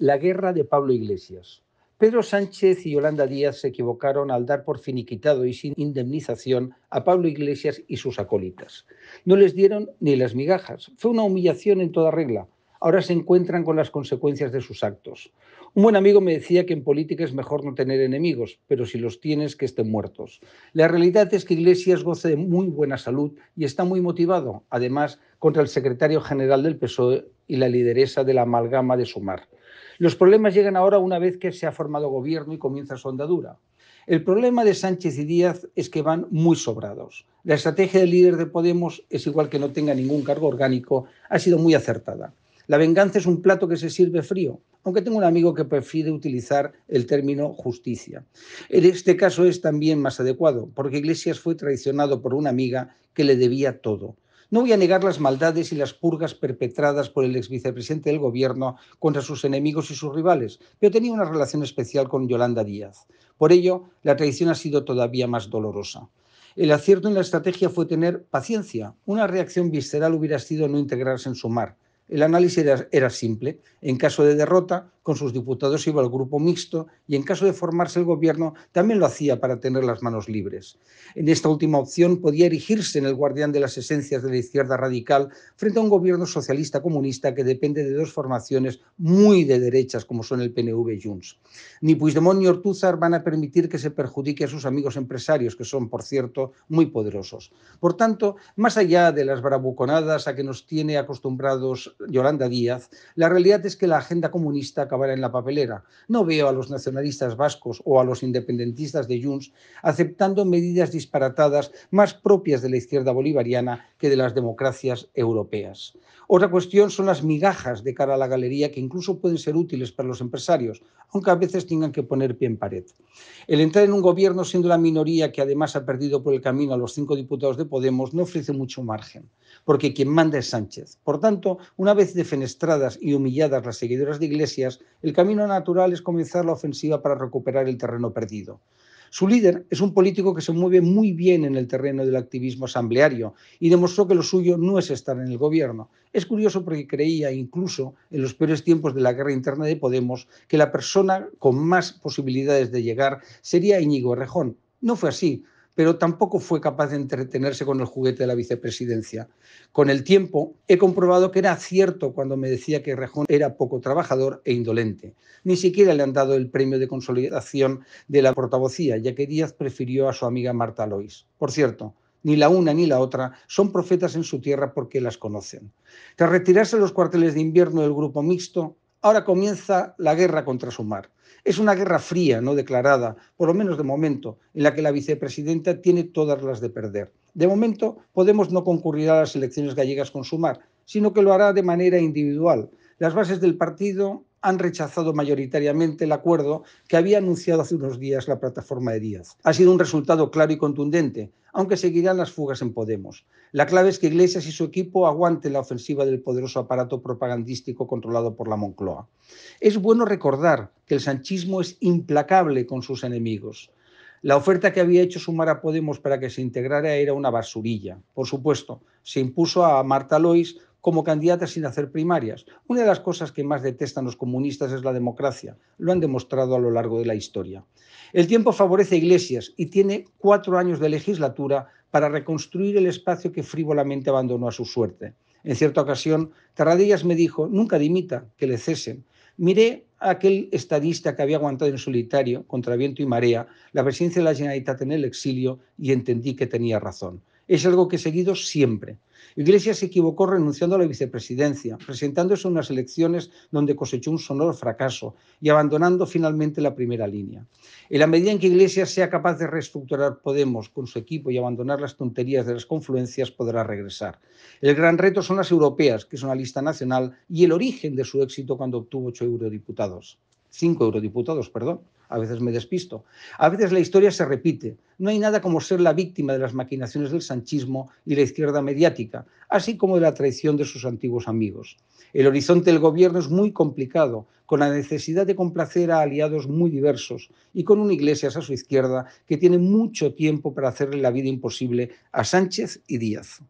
La guerra de Pablo Iglesias. Pedro Sánchez y Yolanda Díaz se equivocaron al dar por finiquitado y sin indemnización a Pablo Iglesias y sus acólitas. No les dieron ni las migajas. Fue una humillación en toda regla. Ahora se encuentran con las consecuencias de sus actos. Un buen amigo me decía que en política es mejor no tener enemigos, pero si los tienes, que estén muertos. La realidad es que Iglesias goce de muy buena salud y está muy motivado, además, contra el secretario general del PSOE y la lideresa de la amalgama de Sumar. Los problemas llegan ahora una vez que se ha formado gobierno y comienza su andadura. El problema de Sánchez y Díaz es que van muy sobrados. La estrategia del líder de Podemos es igual que no tenga ningún cargo orgánico, ha sido muy acertada. La venganza es un plato que se sirve frío, aunque tengo un amigo que prefiere utilizar el término justicia. En este caso es también más adecuado, porque Iglesias fue traicionado por una amiga que le debía todo. No voy a negar las maldades y las purgas perpetradas por el ex vicepresidente del gobierno contra sus enemigos y sus rivales, pero tenía una relación especial con Yolanda Díaz. Por ello, la traición ha sido todavía más dolorosa. El acierto en la estrategia fue tener paciencia. Una reacción visceral hubiera sido no integrarse en su mar. El análisis era simple. En caso de derrota, con sus diputados iba al grupo mixto y en caso de formarse el gobierno también lo hacía para tener las manos libres. En esta última opción podía erigirse en el guardián de las esencias de la izquierda radical frente a un gobierno socialista comunista que depende de dos formaciones muy de derechas como son el PNV y Junts. Ni Puigdemont ni Ortúzar van a permitir que se perjudique a sus amigos empresarios, que son, por cierto, muy poderosos. Por tanto, más allá de las bravuconadas a que nos tiene acostumbrados Yolanda Díaz, la realidad es que la agenda comunista acabó en la papelera. No veo a los nacionalistas vascos o a los independentistas de Junts aceptando medidas disparatadas más propias de la izquierda bolivariana que de las democracias europeas. Otra cuestión son las migajas de cara a la galería que incluso pueden ser útiles para los empresarios, aunque a veces tengan que poner pie en pared. El entrar en un gobierno siendo la minoría que además ha perdido por el camino a los cinco diputados de Podemos no ofrece mucho margen porque quien manda es Sánchez. Por tanto, una vez defenestradas y humilladas las seguidoras de Iglesias, el camino natural es comenzar la ofensiva para recuperar el terreno perdido. Su líder es un político que se mueve muy bien en el terreno del activismo asambleario y demostró que lo suyo no es estar en el gobierno. Es curioso porque creía incluso en los peores tiempos de la guerra interna de Podemos que la persona con más posibilidades de llegar sería Íñigo Rejón. No fue así pero tampoco fue capaz de entretenerse con el juguete de la vicepresidencia. Con el tiempo he comprobado que era cierto cuando me decía que Rejón era poco trabajador e indolente. Ni siquiera le han dado el premio de consolidación de la portavocía, ya que Díaz prefirió a su amiga Marta Lois. Por cierto, ni la una ni la otra son profetas en su tierra porque las conocen. Tras retirarse los cuarteles de invierno del grupo mixto, Ahora comienza la guerra contra Sumar. Es una guerra fría, no declarada, por lo menos de momento, en la que la vicepresidenta tiene todas las de perder. De momento, Podemos no concurrirá a las elecciones gallegas con Sumar, sino que lo hará de manera individual. Las bases del partido han rechazado mayoritariamente el acuerdo que había anunciado hace unos días la plataforma de Díaz. Ha sido un resultado claro y contundente aunque seguirán las fugas en Podemos. La clave es que Iglesias y su equipo aguanten la ofensiva del poderoso aparato propagandístico controlado por la Moncloa. Es bueno recordar que el sanchismo es implacable con sus enemigos. La oferta que había hecho sumar a Podemos para que se integrara era una basurilla. Por supuesto, se impuso a Marta Lois como candidata sin hacer primarias. Una de las cosas que más detestan los comunistas es la democracia. Lo han demostrado a lo largo de la historia. El tiempo favorece a Iglesias y tiene cuatro años de legislatura para reconstruir el espacio que frívolamente abandonó a su suerte. En cierta ocasión, Tarradellas me dijo, nunca dimita, que le cesen. Miré a aquel estadista que había aguantado en solitario, contra viento y marea, la presidencia de la Generalitat en el exilio y entendí que tenía razón es algo que he seguido siempre. Iglesias se equivocó renunciando a la vicepresidencia, presentándose a unas elecciones donde cosechó un sonoro fracaso y abandonando finalmente la primera línea. En la medida en que Iglesias sea capaz de reestructurar Podemos con su equipo y abandonar las tonterías de las confluencias, podrá regresar. El gran reto son las europeas, que es una lista nacional y el origen de su éxito cuando obtuvo ocho eurodiputados. Cinco eurodiputados, perdón a veces me despisto. A veces la historia se repite. No hay nada como ser la víctima de las maquinaciones del sanchismo y la izquierda mediática, así como de la traición de sus antiguos amigos. El horizonte del gobierno es muy complicado, con la necesidad de complacer a aliados muy diversos y con una Iglesias a su izquierda que tiene mucho tiempo para hacerle la vida imposible a Sánchez y Díaz.